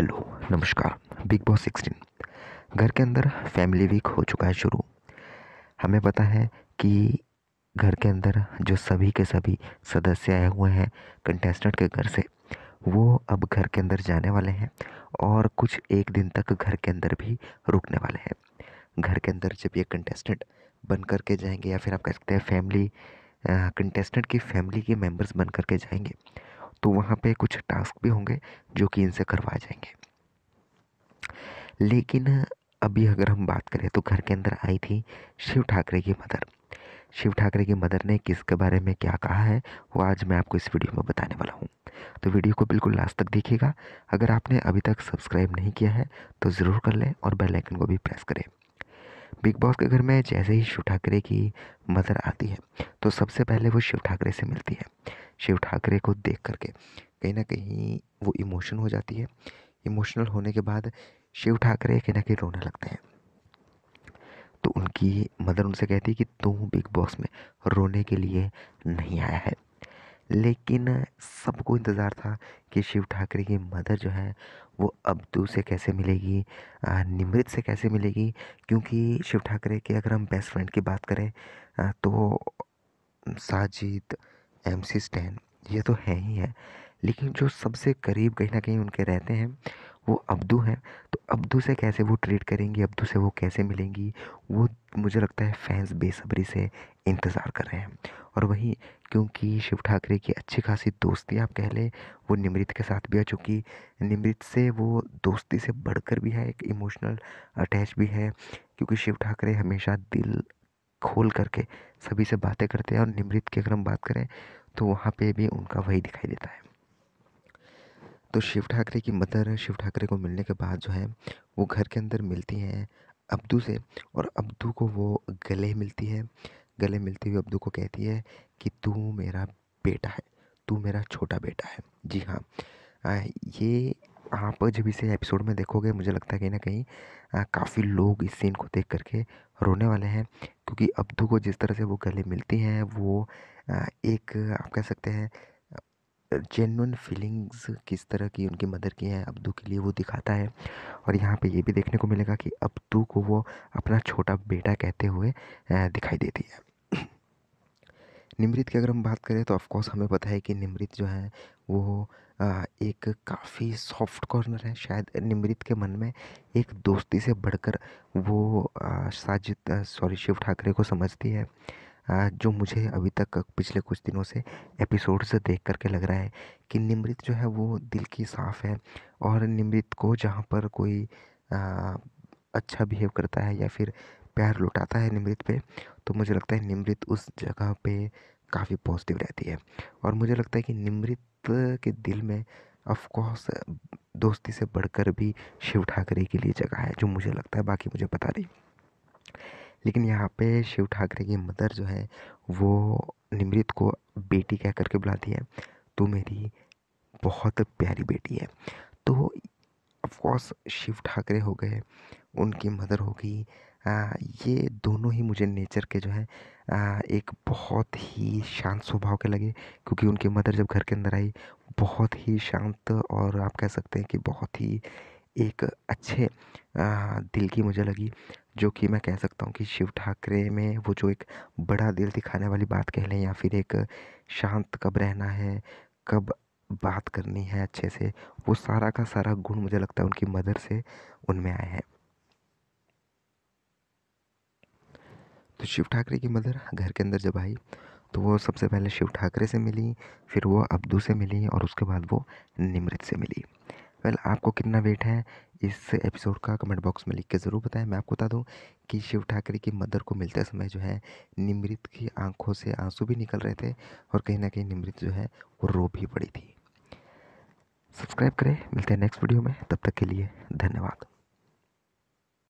hello नमस्कार big boss sixteen घर के अंदर फैमिली वीक हो चुका है शुरू हमें पता है कि घर के अंदर जो सभी के सभी सदस्य आए हुए हैं कंटेस्टेंट के घर से वो अब घर के अंदर जाने वाले हैं और कुछ एक दिन तक घर के अंदर भी रुकने वाले हैं घर के अंदर जब ये कंटेस्टेंट बन कर के जाएंगे या फिर आप कह सकते हैं फैमिली कंटेस्टेंट की फैमिली के मेंबर्स बन कर के जाएंगे तो वहाँ पे कुछ टास्क भी होंगे जो कि इनसे करवाए जाएंगे लेकिन अभी अगर हम बात करें तो घर के अंदर आई थी शिव ठाकरे की मदर शिव ठाकरे की मदर ने किसके बारे में क्या कहा है वो आज मैं आपको इस वीडियो में बताने वाला हूँ तो वीडियो को बिल्कुल लास्ट तक देखिएगा अगर आपने अभी तक सब्सक्राइब नहीं किया है तो ज़रूर कर लें और बेल आइकन को भी प्रेस करें बिग बॉस के घर में जैसे ही शिव ठाकरे की मदर आती है तो सबसे पहले वो शिव ठाकरे से मिलती है शिव ठाकरे को देख करके कहीं ना कहीं वो इमोशन हो जाती है इमोशनल होने के बाद शिव ठाकरे कहीं ना कहीं रोने लगते हैं तो उनकी मदर उनसे कहती है कि तू बिग बॉस में रोने के लिए नहीं आया है लेकिन सबको इंतज़ार था कि शिव ठाकरे की मदर जो है वो अब्दू तो से कैसे मिलेगी निमृत से कैसे मिलेगी क्योंकि शिव ठाकरे के अगर हम बेस्ट फ्रेंड की बात करें तो साजिद एम सी स्टैन ये तो है ही है लेकिन जो सबसे करीब कहीं ना कहीं उनके रहते हैं वो अब्दू हैं तो अब्दू से कैसे वो ट्रीट करेंगी अब्दू से वो कैसे मिलेंगी वो मुझे लगता है फैंस बेसब्री से इंतज़ार कर रहे हैं और वहीं क्योंकि शिव ठाकरे की अच्छी खासी दोस्ती आप कह लें वो निमृत के साथ भी है चूँकि निमृत से वो दोस्ती से बढ़कर भी है एक इमोशनल अटैच भी है क्योंकि शिव ठाकरे हमेशा दिल खोल करके सभी से बातें करते हैं और निमृत की अगर हम बात करें तो वहाँ पे भी उनका वही दिखाई देता है तो शिव ठाकरे की मदर शिव ठाकरे को मिलने के बाद जो है वो घर के अंदर मिलती हैं अब्दू से और अब्दू को वो गले मिलती है गले मिलते हुए अब्दू को कहती है कि तू मेरा बेटा है तू मेरा छोटा बेटा है जी हाँ आ, ये आप जब इसे एपिसोड में देखोगे मुझे लगता है कहीं ना कहीं काफ़ी लोग इस सीन को देख करके रोने वाले हैं क्योंकि अब्दू को जिस तरह से वो गले मिलती हैं वो आ, एक आप कह सकते हैं जेनुअन फीलिंग्स किस तरह की उनकी मदर की हैं अब्दू के लिए वो दिखाता है और यहाँ पे ये भी देखने को मिलेगा कि अब्दू को वो अपना छोटा बेटा कहते हुए दिखाई देती है निमृत की अगर हम बात करें तो ऑफकोर्स हमें पता है कि निमृत जो है वो एक काफ़ी सॉफ्ट कॉर्नर है शायद निमृत के मन में एक दोस्ती से बढ़कर वो साजिद सॉरी शिव ठाकरे को समझती है जो मुझे अभी तक पिछले कुछ दिनों से एपिसोड्स देख करके लग रहा है कि निमृत जो है वो दिल की साफ़ है और निमृत को जहाँ पर कोई अच्छा बिहेव करता है या फिर प्यार लुटाता है निमृत पे तो मुझे लगता है निमृत उस जगह पे काफ़ी पॉजिटिव रहती है और मुझे लगता है कि निमृत के दिल में ऑफकोर्स दोस्ती से बढ़कर भी शिव ठाकरे के लिए जगह है जो मुझे लगता है बाकी मुझे पता नहीं लेकिन यहाँ पे शिव ठाकरे की मदर जो है वो निमृत को बेटी कह करके बुलाती है तो मेरी बहुत प्यारी बेटी है तो ऑफकोर्स शिव ठाकरे हो गए उनकी मदर होगी ये दोनों ही मुझे नेचर के जो है आ, एक बहुत ही शांत स्वभाव के लगे क्योंकि उनकी मदर जब घर के अंदर आई बहुत ही शांत और आप कह सकते हैं कि बहुत ही एक अच्छे दिल की मुझे लगी जो कि मैं कह सकता हूँ कि शिव ठाकरे में वो जो एक बड़ा दिल दिखाने वाली बात कह लें या फिर एक शांत कब रहना है कब बात करनी है अच्छे से वो सारा का सारा गुण मुझे लगता है उनकी मदर से उनमें आए हैं तो शिव ठाकरे की मदर घर के अंदर जब आई तो वो सबसे पहले शिव ठाकरे से मिली फिर वो अब्दू से मिली और उसके बाद वो निमृत से मिली वेल आपको कितना वेट है इस एपिसोड का कमेंट बॉक्स में लिख के ज़रूर बताएं मैं आपको बता दूं कि शिव ठाकरे की मदर को मिलते समय जो है निमृत की आंखों से आंसू भी निकल रहे थे और कहीं ना कहीं निमृत जो है वो रो भी पड़ी थी सब्सक्राइब करें मिलते हैं नेक्स्ट वीडियो में तब तक के लिए धन्यवाद